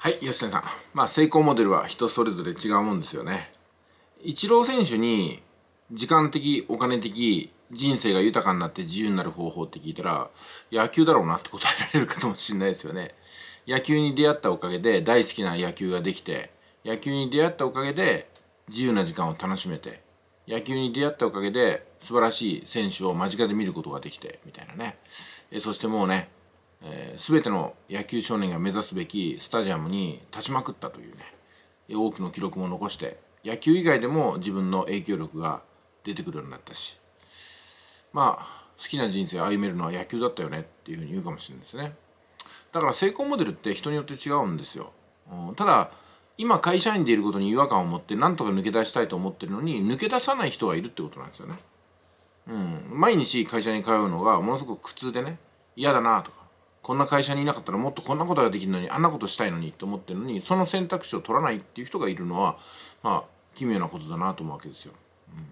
はい、吉谷さん。まあ、成功モデルは人それぞれ違うもんですよね。イチロー選手に、時間的、お金的、人生が豊かになって自由になる方法って聞いたら、野球だろうなって答えられるかもしれないですよね。野球に出会ったおかげで大好きな野球ができて、野球に出会ったおかげで自由な時間を楽しめて、野球に出会ったおかげで素晴らしい選手を間近で見ることができて、みたいなね。えそしてもうね、えー、全ての野球少年が目指すべきスタジアムに立ちまくったというね多くの記録も残して野球以外でも自分の影響力が出てくるようになったしまあ好きな人生を歩めるのは野球だったよねっていうふうに言うかもしれないですねだから成功モデルって人によって違うんですよ、うん、ただ今会社員でいることに違和感を持って何とか抜け出したいと思ってるのに抜け出さない人がいるってことなんですよねうん毎日会社に通うのがものすごく苦痛でね嫌だなとかこんな会社にいなかったらもっとこんなことができるのにあんなことしたいのにと思ってるのにその選択肢を取らないっていう人がいるのはまあ奇妙なことだなと思うわけですよ。うん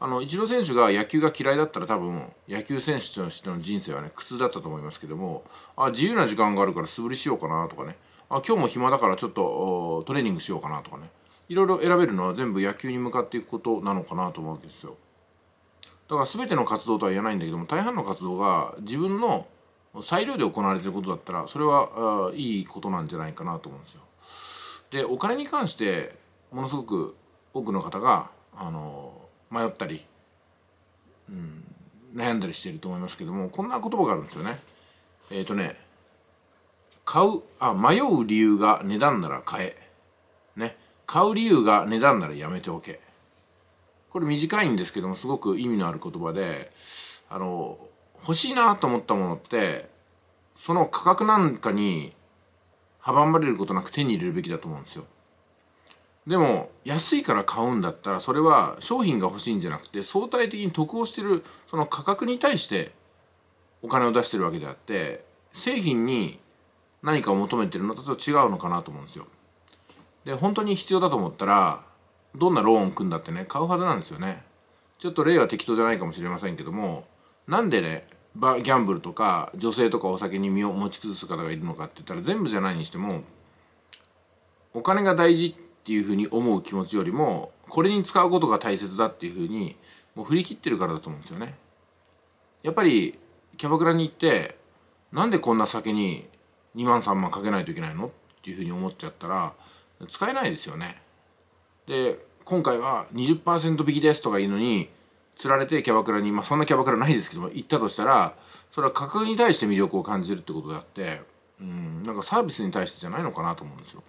あの、イチロー選手が野球が嫌いだったら多分、野球選手としての人生はね、苦痛だったと思いますけども、あ、自由な時間があるから素振りしようかなとかね、あ、今日も暇だからちょっとトレーニングしようかなとかね、いろいろ選べるのは全部野球に向かっていくことなのかなと思うわけですよ。だから全ての活動とは言えないんだけども、大半の活動が自分の裁量で行われてることだったらそれはいいことなんじゃないかなと思うんですよ。でお金に関してものすごく多くの方があの迷ったり、うん、悩んだりしていると思いますけどもこんな言葉があるんですよね。えっ、ー、とね買うあ迷う理由が値段なら買え、ね、買う理由が値段ならやめておけこれ短いんですけどもすごく意味のある言葉であの欲しいなと思ったものってその価格なんかに阻まれることなく手に入れるべきだと思うんですよでも安いから買うんだったらそれは商品が欲しいんじゃなくて相対的に得をしてるその価格に対してお金を出してるわけであって製品に何かを求めてるのと違うのかなと思うんですよで本当に必要だと思ったらどんなローンを組んだってね買うはずなんですよねちょっと例は適当じゃないかもしれませんけどもなんでねギャンブルとか女性とかお酒に身を持ち崩す方がいるのかって言ったら全部じゃないにしてもお金が大事っていうふうに思う気持ちよりもこれに使うことが大切だっていうふうにもう振り切ってるからだと思うんですよね。やっぱりキャバクラに行ってなんでこんな酒に2万3万かけないといけないのっていうふうに思っちゃったら使えないですよね。で今回は20%引きですとか言うのに釣られてキャバクラに、まあ、そんなキャバクラないですけども行ったとしたらそれは架格に対して魅力を感じるってことであってうんなんかサービスに対してじゃないのかなと思うんですよ。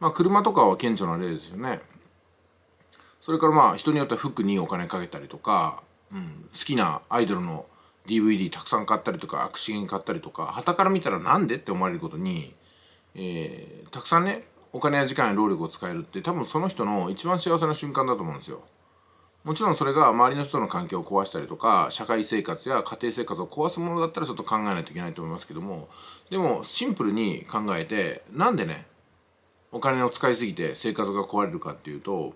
まあ車とかは顕著な例ですよね。それからまあ人によっては服にお金かけたりとか、うん、好きなアイドルの DVD たくさん買ったりとか握手券買ったりとかはたから見たらなんでって思われることに、えー、たくさんねお金や時間や労力を使えるって多分その人の一番幸せな瞬間だと思うんですよ。もちろんそれが周りの人の環境を壊したりとか社会生活や家庭生活を壊すものだったらちょっと考えないといけないと思いますけどもでもシンプルに考えてなんでねお金を使いすぎて生活が壊れるかっていうと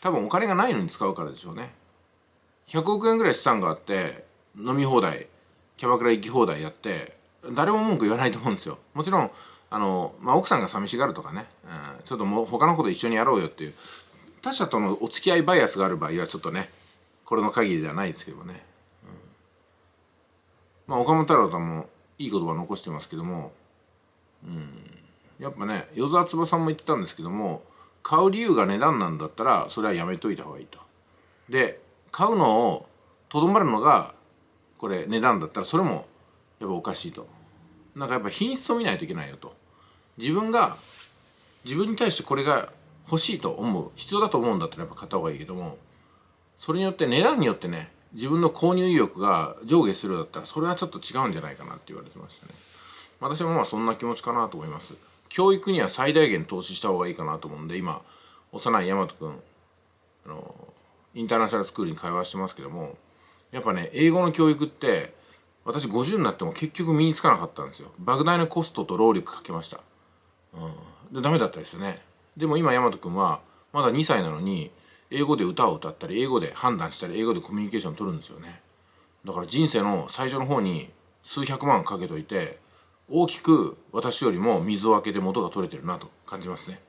多分お金がないのに使うからでしょうね100億円ぐらい資産があって飲み放題キャバクラ行き放題やって誰も文句言わないと思うんですよもちろんあの、まあ、奥さんが寂しがるとかね、うん、ちょっともう他のこと一緒にやろうよっていう他者とのお付き合いバイアスがある場合はちょっとねこれの限りではないですけどね、うん、まあ岡本太郎さんもいい言葉残してますけども、うん、やっぱね与沢翼さんも言ってたんですけども買う理由が値段なんだったらそれはやめといた方がいいと。で買うのをとどまるのがこれ値段だったらそれもやっぱおかしいと。なんかやっぱ品質を見ないといけないよと。自分が自分に対してこれが欲しいと思う必要だと思うんだったらやっぱ買った方がいいけどもそれによって値段によってね自分の購入意欲が上下するだったらそれはちょっと違うんじゃないかなって言われてましたね私もまあそんな気持ちかなと思います教育には最大限投資した方がいいかなと思うんで今幼い大和くんあのインターナショナルスクールに会話してますけどもやっぱね英語の教育って私50になっても結局身につかなかったんですよ莫大なコストと労力かけました、うん、でダメだったですよねでも今大和君はまだ2歳なのに英語で歌を歌ったり英語で判断したり英語でコミュニケーション取るんですよねだから人生の最初の方に数百万かけといて大きく私よりも水をあけて元が取れてるなと感じますね。